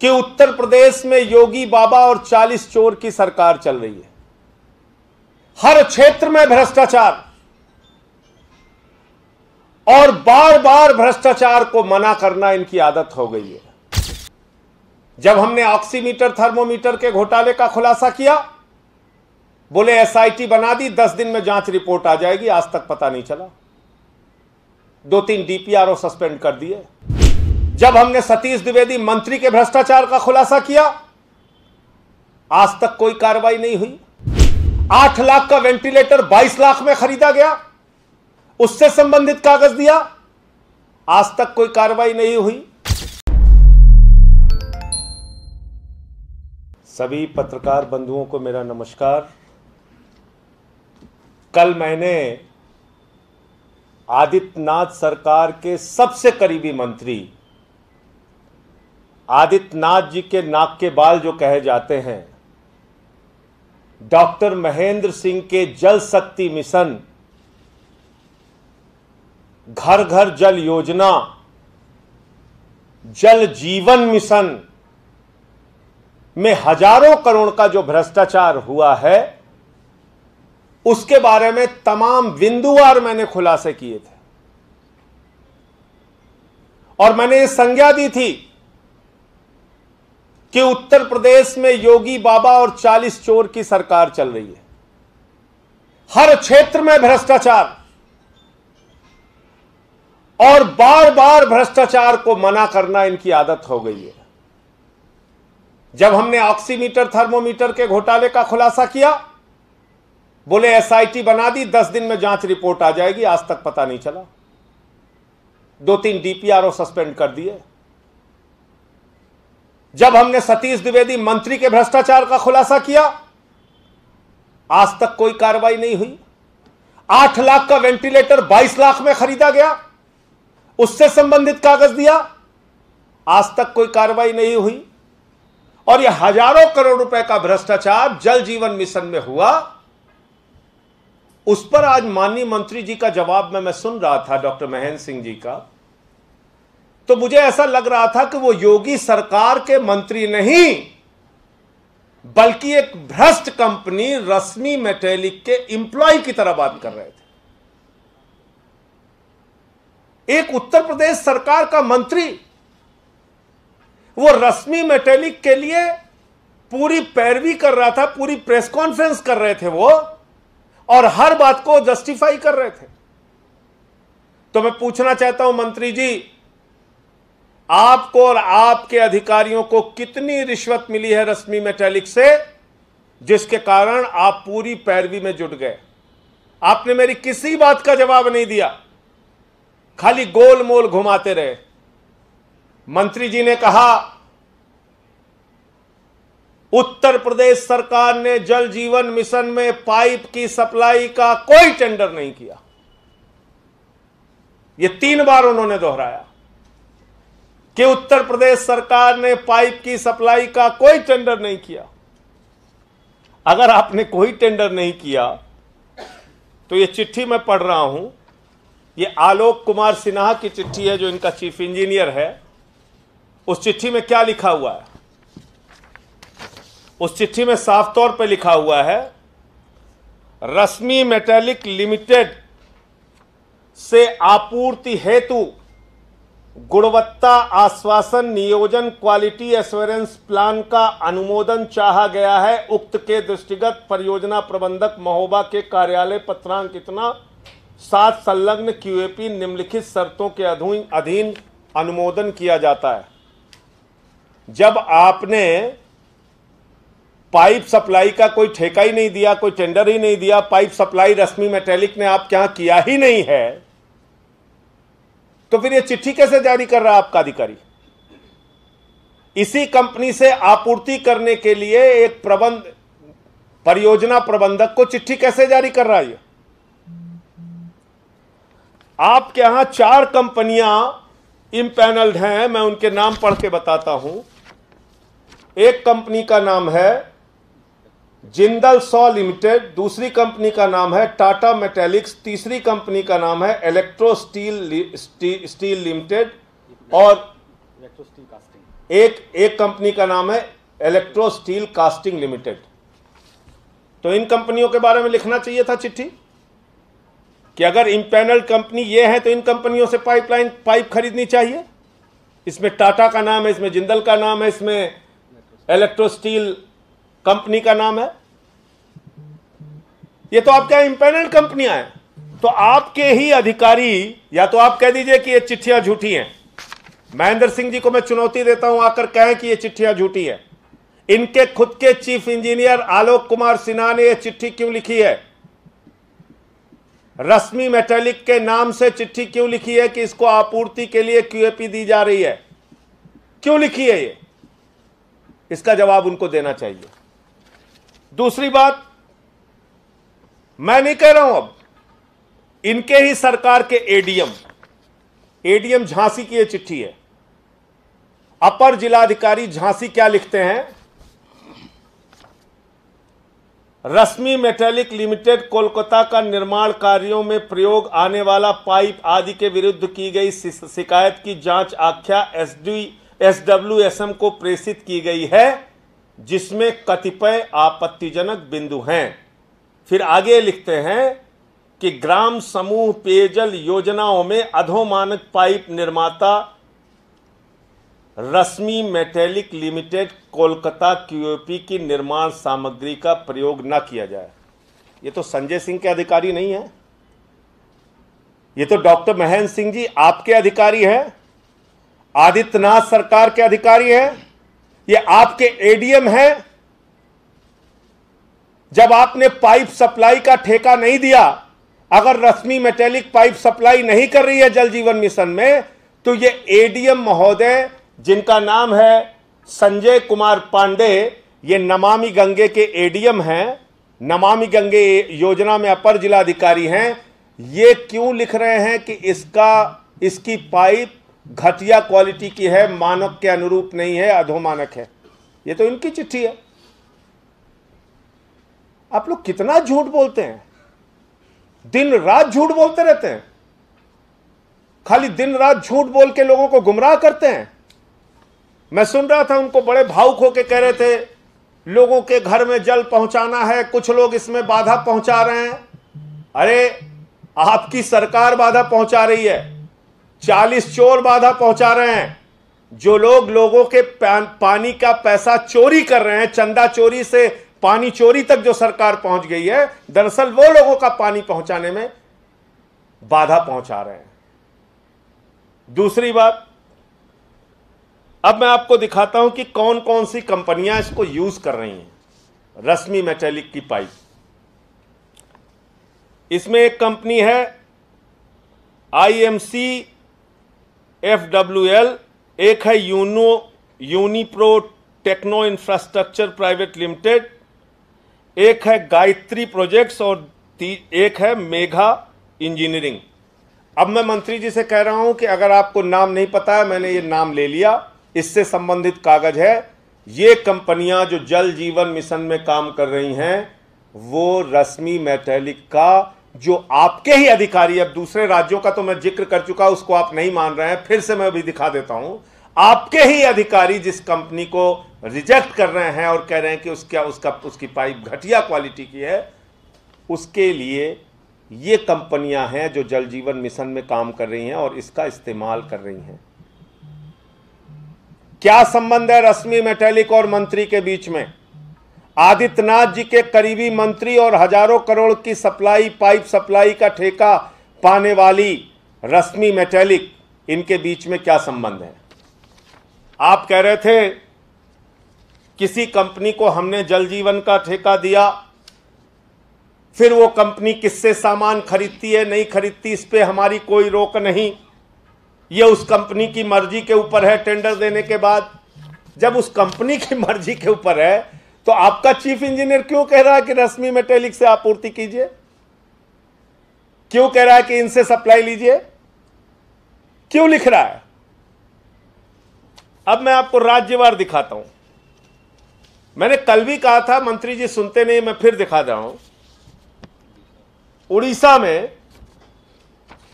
कि उत्तर प्रदेश में योगी बाबा और 40 चोर की सरकार चल रही है हर क्षेत्र में भ्रष्टाचार और बार बार भ्रष्टाचार को मना करना इनकी आदत हो गई है जब हमने ऑक्सीमीटर थर्मोमीटर के घोटाले का खुलासा किया बोले एसआईटी बना दी दस दिन में जांच रिपोर्ट आ जाएगी आज तक पता नहीं चला दो तीन डीपीआरओ सस्पेंड कर दिए जब हमने सतीश द्विवेदी मंत्री के भ्रष्टाचार का खुलासा किया आज तक कोई कार्रवाई नहीं हुई आठ लाख का वेंटिलेटर बाईस लाख में खरीदा गया उससे संबंधित कागज दिया आज तक कोई कार्रवाई नहीं हुई सभी पत्रकार बंधुओं को मेरा नमस्कार कल मैंने आदित्यनाथ सरकार के सबसे करीबी मंत्री आदित्यनाथ जी के नाक के बाल जो कहे जाते हैं डॉक्टर महेंद्र सिंह के जल शक्ति मिशन घर घर जल योजना जल जीवन मिशन में हजारों करोड़ का जो भ्रष्टाचार हुआ है उसके बारे में तमाम बिंदुवार मैंने खुलासे किए थे और मैंने ये संज्ञा दी थी कि उत्तर प्रदेश में योगी बाबा और चालीस चोर की सरकार चल रही है हर क्षेत्र में भ्रष्टाचार और बार बार भ्रष्टाचार को मना करना इनकी आदत हो गई है जब हमने ऑक्सीमीटर थर्मोमीटर के घोटाले का खुलासा किया बोले एसआईटी बना दी दस दिन में जांच रिपोर्ट आ जाएगी आज तक पता नहीं चला दो तीन डीपीआरओ सस्पेंड कर दिए जब हमने सतीश द्विवेदी मंत्री के भ्रष्टाचार का खुलासा किया आज तक कोई कार्रवाई नहीं हुई आठ लाख का वेंटिलेटर बाईस लाख में खरीदा गया उससे संबंधित कागज दिया आज तक कोई कार्रवाई नहीं हुई और यह हजारों करोड़ रुपए का भ्रष्टाचार जल जीवन मिशन में हुआ उस पर आज माननीय मंत्री जी का जवाब में मैं सुन रहा था डॉक्टर महेंद्र सिंह जी का तो मुझे ऐसा लग रहा था कि वो योगी सरकार के मंत्री नहीं बल्कि एक भ्रष्ट कंपनी रश्मि मेटेलिक के इंप्लॉय की तरह बात कर रहे थे एक उत्तर प्रदेश सरकार का मंत्री वो रश्मि मेटेलिक के लिए पूरी पैरवी कर रहा था पूरी प्रेस कॉन्फ्रेंस कर रहे थे वो और हर बात को जस्टिफाई कर रहे थे तो मैं पूछना चाहता हूं मंत्री जी आपको और आपके अधिकारियों को कितनी रिश्वत मिली है रश्मि मेटेलिक से जिसके कारण आप पूरी पैरवी में जुट गए आपने मेरी किसी बात का जवाब नहीं दिया खाली गोल मोल घुमाते रहे मंत्री जी ने कहा उत्तर प्रदेश सरकार ने जल जीवन मिशन में पाइप की सप्लाई का कोई टेंडर नहीं किया ये तीन बार उन्होंने दोहराया कि उत्तर प्रदेश सरकार ने पाइप की सप्लाई का कोई टेंडर नहीं किया अगर आपने कोई टेंडर नहीं किया तो ये चिट्ठी मैं पढ़ रहा हूं ये आलोक कुमार सिन्हा की चिट्ठी है जो इनका चीफ इंजीनियर है उस चिट्ठी में क्या लिखा हुआ है उस चिट्ठी में साफ तौर पर लिखा हुआ है रश्मि मेटेलिक लिमिटेड से आपूर्ति हेतु गुणवत्ता आश्वासन नियोजन क्वालिटी एश्योरेंस प्लान का अनुमोदन चाहा गया है उक्त के दृष्टिगत परियोजना प्रबंधक महोबा के कार्यालय पत्रांक इतना सात संलग्न क्यूएपी निम्नलिखित शर्तों के अधीन अनुमोदन किया जाता है जब आपने पाइप सप्लाई का कोई ठेका ही नहीं दिया कोई टेंडर ही नहीं दिया पाइप सप्लाई रश्मि मेटेलिक ने आप क्या किया ही नहीं है तो फिर ये चिट्ठी कैसे जारी कर रहा है आपका अधिकारी इसी कंपनी से आपूर्ति करने के लिए एक प्रबंध परियोजना प्रबंधक को चिट्ठी कैसे जारी कर रहा है ये आपके यहां चार कंपनियां इम्पैनल्ड हैं मैं उनके नाम पढ़ के बताता हूं एक कंपनी का नाम है जिंदल सॉ लिमिटेड दूसरी कंपनी का नाम है टाटा मेटेलिक्स तीसरी कंपनी का नाम है इलेक्ट्रो स्टील स्टील लिमिटेड और एक एक कंपनी का नाम है इलेक्ट्रो स्टील कास्टिंग लिमिटेड तो इन कंपनियों के बारे में लिखना चाहिए था चिट्ठी कि अगर इम्पैनल कंपनी ये है तो इन कंपनियों से पाइपलाइन पाइप खरीदनी चाहिए इसमें टाटा का नाम है इसमें जिंदल का नाम है इसमें इलेक्ट्रो स्टील कंपनी का नाम है ये तो आपके इंपेनेंट कंपनियां हैं तो आपके ही अधिकारी या तो आप कह दीजिए कि ये चिट्ठियां झूठी हैं महेंद्र सिंह जी को मैं चुनौती देता हूं आकर कहें कि ये चिट्ठियां झूठी है इनके खुद के चीफ इंजीनियर आलोक कुमार सिन्हा ने यह चिट्ठी क्यों लिखी है रश्मि मेटेलिक के नाम से चिट्ठी क्यों लिखी है कि इसको आपूर्ति के लिए क्यूएपी दी जा रही है क्यों लिखी है ये इसका जवाब उनको देना चाहिए दूसरी बात मैं नहीं कह रहा हूं अब इनके ही सरकार के एडीएम एडीएम झांसी की यह चिट्ठी है अपर जिलाधिकारी झांसी क्या लिखते हैं रश्मि मेटेलिक लिमिटेड कोलकाता का निर्माण कार्यों में प्रयोग आने वाला पाइप आदि के विरुद्ध की गई शिकायत की जांच आख्या एसडी एसडब्ल्यूएसएम को प्रेषित की गई है जिसमें कतिपय आपत्तिजनक बिंदु हैं फिर आगे लिखते हैं कि ग्राम समूह पेयजल योजनाओं में अधोमानक पाइप निर्माता Rashmi metallic limited Kolkata QOP की निर्माण सामग्री का प्रयोग न किया जाए ये तो संजय सिंह के अधिकारी नहीं है ये तो डॉक्टर महेंद्र सिंह जी आपके अधिकारी हैं आदित्यनाथ सरकार के अधिकारी हैं ये आपके एडीएम हैं जब आपने पाइप सप्लाई का ठेका नहीं दिया अगर रश्मि मेटेलिक पाइप सप्लाई नहीं कर रही है जल जीवन मिशन में तो ये एडीएम महोदय जिनका नाम है संजय कुमार पांडे ये नमामि गंगे के एडीएम हैं नमामि गंगे योजना में अपर जिलाधिकारी हैं ये क्यों लिख रहे हैं कि इसका इसकी पाइप घटिया क्वालिटी की है मानक के अनुरूप नहीं है अधोमानक है ये तो इनकी चिट्ठी है आप लोग कितना झूठ बोलते हैं दिन रात झूठ बोलते रहते हैं खाली दिन रात झूठ बोल के लोगों को गुमराह करते हैं मैं सुन रहा था उनको बड़े भावुक होके कह रहे थे लोगों के घर में जल पहुंचाना है कुछ लोग इसमें बाधा पहुंचा रहे हैं अरे आपकी सरकार बाधा पहुंचा रही है चालीस चोर बाधा पहुंचा रहे हैं जो लोग लोगों के पानी का पैसा चोरी कर रहे हैं चंदा चोरी से पानी चोरी तक जो सरकार पहुंच गई है दरअसल वो लोगों का पानी पहुंचाने में बाधा पहुंचा रहे हैं दूसरी बात अब मैं आपको दिखाता हूं कि कौन कौन सी कंपनियां इसको यूज कर रही हैं रश्मि मेटेलिक की पाइप इसमें एक कंपनी है आईएमसी एफ डब्ल्यू एल एक है Uno Unipro techno infrastructure private limited एक है गायत्री प्रोजेक्ट्स और एक है मेघा इंजीनियरिंग अब मैं मंत्री जी से कह रहा हूं कि अगर आपको नाम नहीं पता है मैंने ये नाम ले लिया इससे संबंधित कागज है ये कंपनियां जो जल जीवन मिशन में काम कर रही हैं वो रश्मि मैथेलिक का जो आपके ही अधिकारी अब दूसरे राज्यों का तो मैं जिक्र कर चुका उसको आप नहीं मान रहे हैं फिर से मैं भी दिखा देता हूं आपके ही अधिकारी जिस कंपनी को रिजेक्ट कर रहे हैं और कह रहे हैं कि उसका उसका उसकी पाइप घटिया क्वालिटी की है उसके लिए ये कंपनियां हैं जो जल जीवन मिशन में काम कर रही हैं और इसका इस्तेमाल कर रही हैं क्या संबंध है रश्मि मेटेलिक और मंत्री के बीच में आदित्यनाथ जी के करीबी मंत्री और हजारों करोड़ की सप्लाई पाइप सप्लाई का ठेका पाने वाली रश्मि मेटेलिक इनके बीच में क्या संबंध है आप कह रहे थे किसी कंपनी को हमने जल जीवन का ठेका दिया फिर वो कंपनी किससे सामान खरीदती है नहीं खरीदती इस पर हमारी कोई रोक नहीं ये उस कंपनी की मर्जी के ऊपर है टेंडर देने के बाद जब उस कंपनी की मर्जी के ऊपर है तो आपका चीफ इंजीनियर क्यों कह रहा है कि रश्मि मेटेलिक से आपूर्ति कीजिए क्यों कह रहा है कि इनसे सप्लाई लीजिए क्यों लिख रहा है अब मैं आपको राज्यवार दिखाता हूं मैंने कल भी कहा था मंत्री जी सुनते नहीं मैं फिर दिखा रहा हूं उड़ीसा में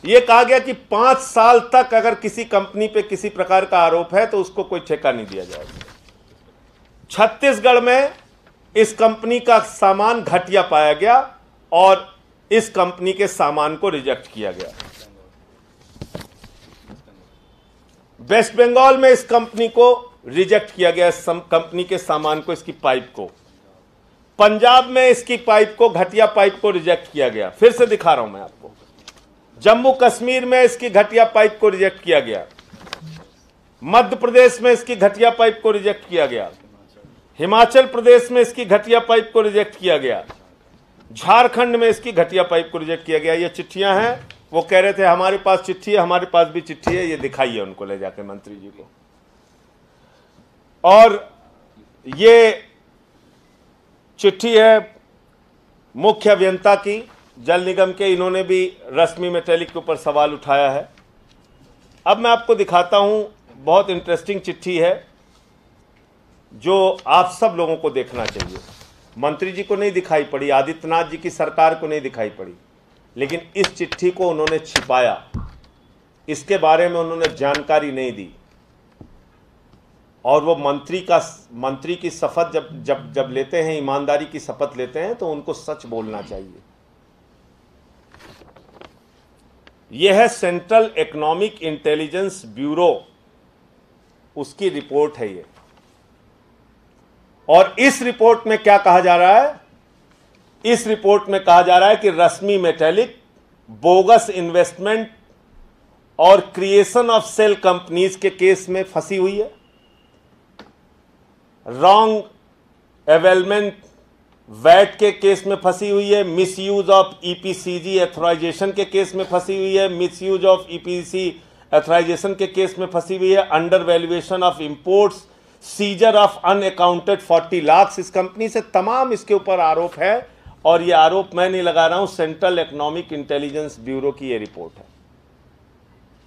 यह कहा गया कि पांच साल तक अगर किसी कंपनी पे किसी प्रकार का आरोप है तो उसको कोई ठेका नहीं दिया जाएगा छत्तीसगढ़ में इस कंपनी का सामान घटिया पाया गया और इस कंपनी के सामान को रिजेक्ट किया गया वेस्ट बंगाल में इस कंपनी को रिजेक्ट किया गया कंपनी के सामान को इसकी पाइप को पंजाब में इसकी पाइप को घटिया पाइप को रिजेक्ट किया गया फिर से दिखा रहा हूं मैं आपको जम्मू कश्मीर में इसकी घटिया पाइप को रिजेक्ट किया गया मध्य प्रदेश में इसकी घटिया पाइप को रिजेक्ट किया गया हिमाचल प्रदेश में इसकी घटिया पाइप को रिजेक्ट किया गया झारखंड में इसकी घटिया पाइप को रिजेक्ट किया गया ये चिट्ठियां हैं वो कह रहे थे हमारे पास चिट्ठी है हमारे पास भी चिट्ठी है ये दिखाइए उनको ले जाकर मंत्री जी को और ये चिट्ठी है मुख्य अभियंता की जल निगम के इन्होंने भी रश्मि मेटेलिक के ऊपर सवाल उठाया है अब मैं आपको दिखाता हूं बहुत इंटरेस्टिंग चिट्ठी है जो आप सब लोगों को देखना चाहिए मंत्री जी को नहीं दिखाई पड़ी आदित्यनाथ जी की सरकार को नहीं दिखाई पड़ी लेकिन इस चिट्ठी को उन्होंने छिपाया इसके बारे में उन्होंने जानकारी नहीं दी और वो मंत्री का मंत्री की शपथ जब जब जब लेते हैं ईमानदारी की शपथ लेते हैं तो उनको सच बोलना चाहिए यह है सेंट्रल इकोनॉमिक इंटेलिजेंस ब्यूरो उसकी रिपोर्ट है ये और इस रिपोर्ट में क्या कहा जा रहा है इस रिपोर्ट में कहा जा रहा है कि रश्मि मेटेलिक बोगस इन्वेस्टमेंट और क्रिएशन ऑफ सेल कंपनीज के केस में फंसी हुई है रॉन्ग एवेलमेंट वैट के केस में फंसी हुई है मिसयूज ऑफ ईपीसीजी एथोराइजेशन के केस में फंसी हुई है मिसयूज ऑफ ईपीसी एथोराइजेशन के केस में फंसी हुई है undervaluation of imports seizure of unaccounted 40 lakh इस कंपनी से तमाम इसके ऊपर आरोप है और ये आरोप मैं नहीं लगा रहा हूं सेंट्रल इकोनॉमिक इंटेलिजेंस ब्यूरो की ये रिपोर्ट है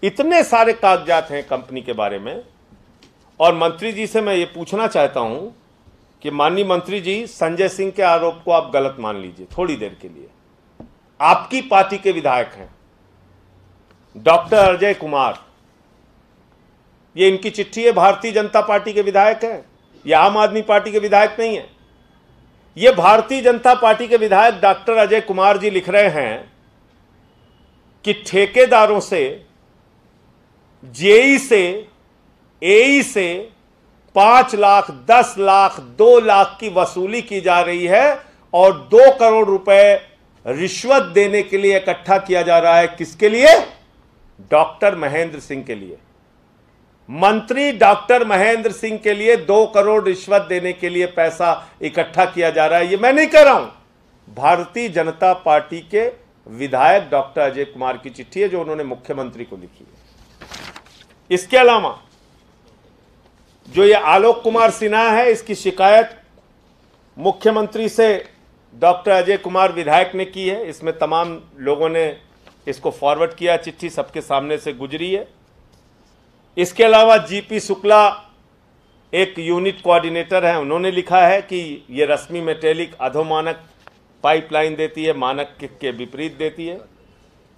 इतने सारे कागजात हैं कंपनी के बारे में और मंत्री जी से मैं ये पूछना चाहता हूं कि माननीय मंत्री जी संजय सिंह के आरोप को आप गलत मान लीजिए थोड़ी देर के लिए आपकी पार्टी के विधायक हैं डॉक्टर अजय कुमार ये इनकी चिट्ठी है भारतीय जनता पार्टी के विधायक हैं ये आम आदमी पार्टी के विधायक नहीं है ये भारतीय जनता पार्टी के विधायक डॉक्टर अजय कुमार जी लिख रहे हैं कि ठेकेदारों से जेई से एई से पांच लाख दस लाख दो लाख की वसूली की जा रही है और दो करोड़ रुपए रिश्वत देने के लिए इकट्ठा किया जा रहा है किसके लिए डॉक्टर महेंद्र सिंह के लिए मंत्री डॉक्टर महेंद्र सिंह के लिए दो करोड़ रिश्वत देने के लिए पैसा इकट्ठा किया जा रहा है ये मैं नहीं कर रहा हूं भारतीय जनता पार्टी के विधायक डॉक्टर अजय कुमार की चिट्ठी है जो उन्होंने मुख्यमंत्री को लिखी है इसके अलावा जो ये आलोक कुमार सिन्हा है इसकी शिकायत मुख्यमंत्री से डॉक्टर अजय कुमार विधायक ने की है इसमें तमाम लोगों ने इसको फॉरवर्ड किया चिट्ठी सबके सामने से गुजरी है इसके अलावा जीपी शुक्ला एक यूनिट कोऑर्डिनेटर हैं उन्होंने लिखा है कि ये रश्मि मेटेलिक अधोमानक पाइपलाइन देती है मानक के विपरीत देती है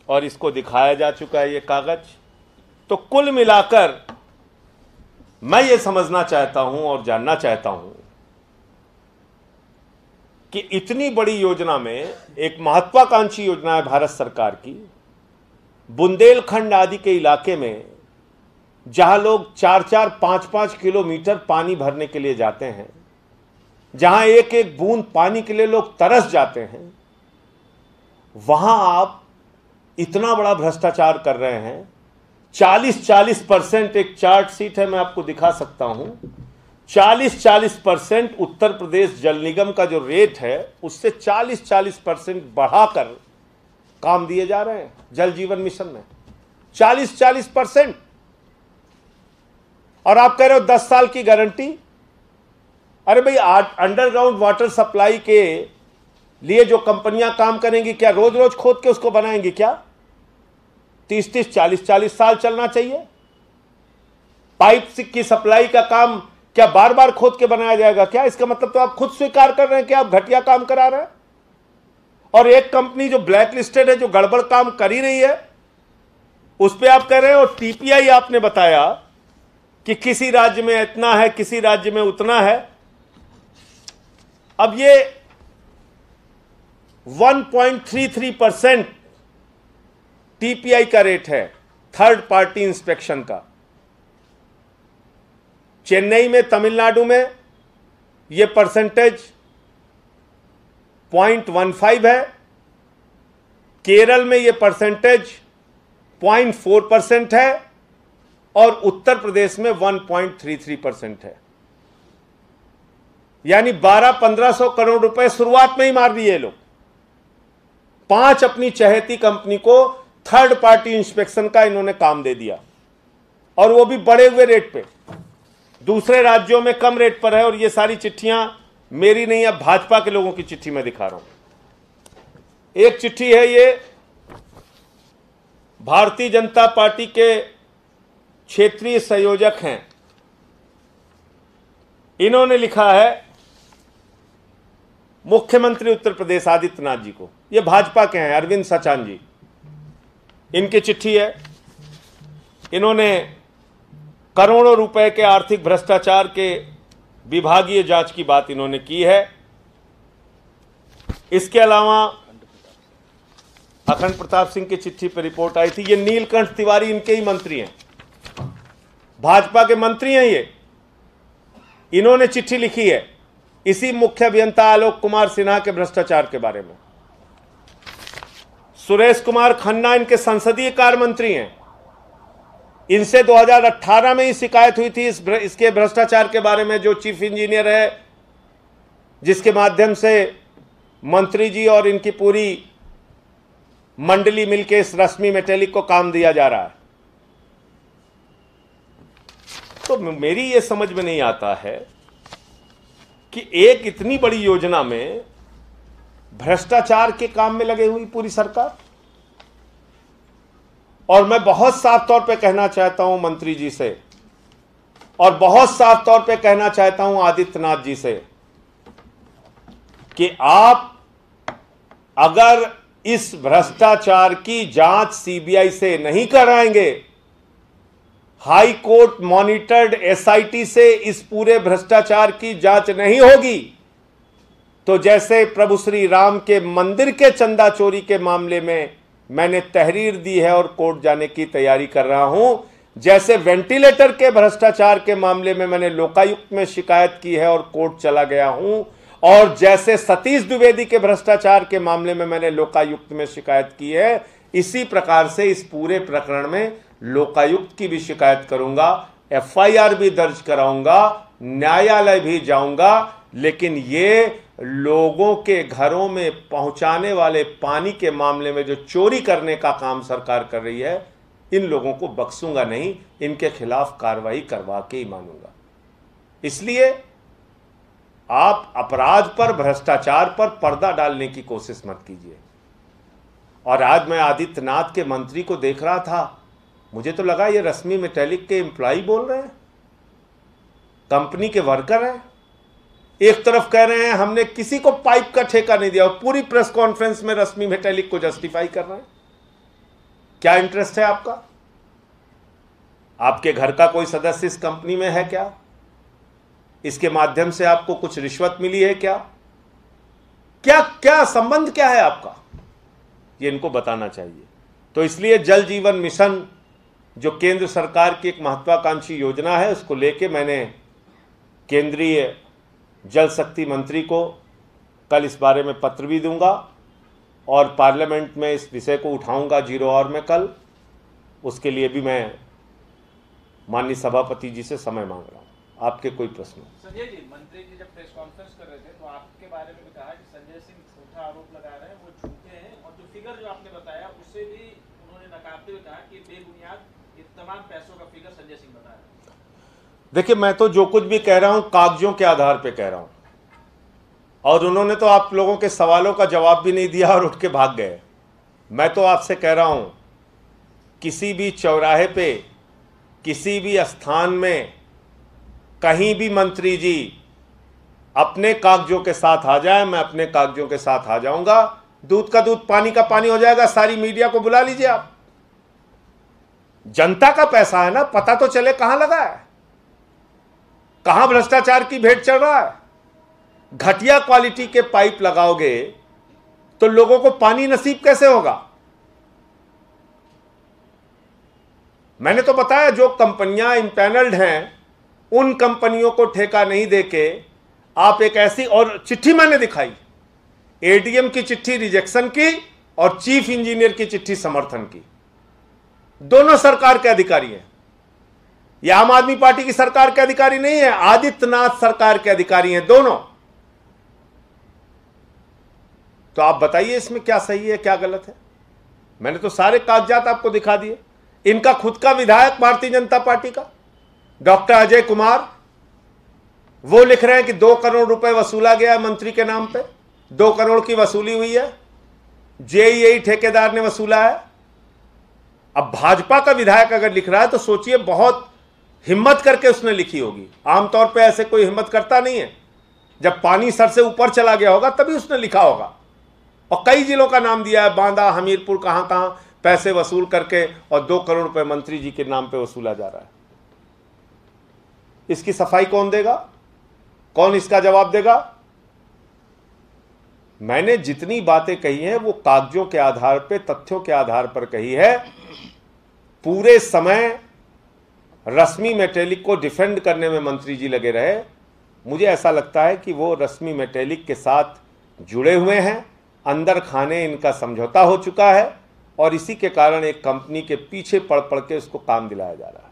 और इसको दिखाया जा चुका है ये कागज़ तो कुल मिलाकर मैं ये समझना चाहता हूं और जानना चाहता हूं कि इतनी बड़ी योजना में एक महत्वाकांक्षी योजना है भारत सरकार की बुंदेलखंड आदि के इलाके में जहां लोग चार चार पांच पांच किलोमीटर पानी भरने के लिए जाते हैं जहां एक एक बूंद पानी के लिए लोग तरस जाते हैं वहां आप इतना बड़ा भ्रष्टाचार कर रहे हैं 40-40 परसेंट एक चार्ट सीट है मैं आपको दिखा सकता हूं 40-40 परसेंट उत्तर प्रदेश जल निगम का जो रेट है उससे 40-40 परसेंट बढ़ाकर काम दिए जा रहे हैं जल जीवन मिशन में 40-40 परसेंट और आप कह रहे हो दस साल की गारंटी अरे भाई अंडरग्राउंड वाटर सप्लाई के लिए जो कंपनियां काम करेंगी क्या रोज रोज खोद के उसको बनाएंगी क्या तीस तीस चालीस चालीस साल चलना चाहिए पाइप की सप्लाई का काम क्या बार बार खोद के बनाया जाएगा क्या इसका मतलब तो आप खुद स्वीकार कर रहे हैं कि आप घटिया काम करा रहे हैं और एक कंपनी जो ब्लैकलिस्टेड है जो गड़बड़ काम कर ही रही है उस पर आप कह रहे हो टीपीआई आपने बताया कि किसी राज्य में इतना है किसी राज्य में उतना है अब ये 1.33 परसेंट टीपीआई का रेट है थर्ड पार्टी इंस्पेक्शन का चेन्नई में तमिलनाडु में यह परसेंटेज पॉइंट वन फाइव है केरल में यह परसेंटेज पॉइंट फोर परसेंट है और उत्तर प्रदेश में 1.33 परसेंट है यानी 12-1500 करोड़ रुपए शुरुआत में ही मार दिए लोग पांच अपनी चहेती कंपनी को थर्ड पार्टी इंस्पेक्शन का इन्होंने काम दे दिया और वो भी बड़े हुए रेट पे दूसरे राज्यों में कम रेट पर है और ये सारी चिट्ठियां मेरी नहीं अब भाजपा के लोगों की चिट्ठी में दिखा रहा हूं एक चिट्ठी है ये भारतीय जनता पार्टी के क्षेत्रीय संयोजक हैं इन्होंने लिखा है मुख्यमंत्री उत्तर प्रदेश आदित्यनाथ जी को ये भाजपा के हैं अरविंद सचान जी इनकी चिट्ठी है इन्होंने करोड़ों रुपए के आर्थिक भ्रष्टाचार के विभागीय जांच की बात इन्होंने की है इसके अलावा अखंड प्रताप सिंह की चिट्ठी पर रिपोर्ट आई थी ये नीलकंठ तिवारी इनके ही मंत्री हैं भाजपा के मंत्री हैं ये इन्होंने चिट्ठी लिखी है इसी मुख्य अभियंता आलोक कुमार सिन्हा के भ्रष्टाचार के बारे में सुरेश कुमार खन्ना इनके संसदीय कार्य मंत्री हैं इनसे 2018 में ही शिकायत हुई थी इस इसके भ्रष्टाचार के बारे में जो चीफ इंजीनियर है जिसके माध्यम से मंत्री जी और इनकी पूरी मंडली मिलकर इस रश्मि मेटेलिक को काम दिया जा रहा है तो मेरी ये समझ में नहीं आता है कि एक इतनी बड़ी योजना में भ्रष्टाचार के काम में लगे हुई पूरी सरकार और मैं बहुत साफ तौर पे कहना चाहता हूं मंत्री जी से और बहुत साफ तौर पे कहना चाहता हूं आदित्यनाथ जी से कि आप अगर इस भ्रष्टाचार की जांच सीबीआई से नहीं कराएंगे हाई कोर्ट मॉनिटर्ड एसआईटी से इस पूरे भ्रष्टाचार की जांच नहीं होगी तो जैसे प्रभु श्री राम के मंदिर के चंदा चोरी के मामले में मैंने तहरीर दी है और कोर्ट जाने की तैयारी कर रहा हूं जैसे वेंटिलेटर के भ्रष्टाचार के मामले में मैंने लोकायुक्त में शिकायत की है और कोर्ट चला गया हूं और जैसे सतीश द्विवेदी के भ्रष्टाचार के मामले में मैंने लोकायुक्त में शिकायत की है इसी प्रकार से इस पूरे प्रकरण में लोकायुक्त की भी शिकायत करूंगा एफआईआर भी दर्ज कराऊंगा न्यायालय भी जाऊंगा लेकिन ये लोगों के घरों में पहुंचाने वाले पानी के मामले में जो चोरी करने का काम सरकार कर रही है इन लोगों को बख्सूंगा नहीं इनके खिलाफ कार्रवाई करवा के ही मानूंगा इसलिए आप अपराध पर भ्रष्टाचार पर पर्दा डालने की कोशिश मत कीजिए और आज मैं आदित्यनाथ के मंत्री को देख रहा था मुझे तो लगा ये रश्मि मेटेलिक के एम्प्लॉ बोल रहे हैं कंपनी के वर्कर हैं एक तरफ कह रहे हैं हमने किसी को पाइप का ठेका नहीं दिया और पूरी प्रेस कॉन्फ्रेंस में रश्मि मेटेलिक को जस्टिफाई कर रहे हैं क्या इंटरेस्ट है आपका आपके घर का कोई सदस्य इस कंपनी में है क्या इसके माध्यम से आपको कुछ रिश्वत मिली है क्या क्या क्या संबंध क्या है आपका ये इनको बताना चाहिए तो इसलिए जल जीवन मिशन जो केंद्र सरकार की एक महत्वाकांक्षी योजना है उसको लेके मैंने केंद्रीय जल शक्ति मंत्री को कल इस बारे में पत्र भी दूंगा और पार्लियामेंट में इस विषय को उठाऊंगा जीरो और में कल उसके लिए भी मैं माननीय सभापति जी से समय मांग रहा हूँ आपके कोई प्रश्न संजय जी मंत्री जी जब प्रेस कॉन्फ्रेंस कर रहे थे तो आपके बारे में भी कहा कि संजय सिंह झूठा आरोप लगा रहे हैं वो झूठे हैं और जो फिगर जो आपने बताया उसे भी उन्होंने नकारते हुए कहा कि बेबुनियाद तमाम पैसों का फिगर संजय सिंह बता रहे देखिए मैं तो जो कुछ भी कह रहा हूं कागजों के आधार पे कह रहा हूं और उन्होंने तो आप लोगों के सवालों का जवाब भी नहीं दिया और उठ के भाग गए मैं तो आपसे कह रहा हूं किसी भी चौराहे पे किसी भी स्थान में कहीं भी मंत्री जी अपने कागजों के साथ आ जाए मैं अपने कागजों के साथ आ जाऊंगा दूध का दूध पानी का पानी हो जाएगा सारी मीडिया को बुला लीजिए आप जनता का पैसा है ना पता तो चले कहां लगा है कहां भ्रष्टाचार की भेंट चल रहा है घटिया क्वालिटी के पाइप लगाओगे तो लोगों को पानी नसीब कैसे होगा मैंने तो बताया जो कंपनियां इंपैनल्ड हैं उन कंपनियों को ठेका नहीं देके आप एक ऐसी और चिट्ठी मैंने दिखाई एडीएम की चिट्ठी रिजेक्शन की और चीफ इंजीनियर की चिट्ठी समर्थन की दोनों सरकार के अधिकारी हैं यह आम आदमी पार्टी की सरकार के अधिकारी नहीं है आदित्यनाथ सरकार के अधिकारी हैं दोनों तो आप बताइए इसमें क्या सही है क्या गलत है मैंने तो सारे कागजात आपको दिखा दिए इनका खुद का विधायक भारतीय जनता पार्टी का डॉक्टर अजय कुमार वो लिख रहे हैं कि दो करोड़ रुपए वसूला गया है मंत्री के नाम पे दो करोड़ की वसूली हुई है जेईई ठेकेदार ने वसूला है अब भाजपा का विधायक अगर लिख रहा है तो सोचिए बहुत हिम्मत करके उसने लिखी होगी आमतौर पे ऐसे कोई हिम्मत करता नहीं है जब पानी सर से ऊपर चला गया होगा तभी उसने लिखा होगा और कई जिलों का नाम दिया है बांदा हमीरपुर कहां कहां पैसे वसूल करके और दो करोड़ रुपए मंत्री जी के नाम पे वसूला जा रहा है इसकी सफाई कौन देगा कौन इसका जवाब देगा मैंने जितनी बातें कही हैं वो कागजों के आधार पर तथ्यों के आधार पर कही है पूरे समय रश्मि मेटेलिक को डिफेंड करने में मंत्री जी लगे रहे मुझे ऐसा लगता है कि वो रश्मि मेटेलिक के साथ जुड़े हुए हैं अंदर खाने इनका समझौता हो चुका है और इसी के कारण एक कंपनी के पीछे पड़ पड़ के उसको काम दिलाया जा रहा है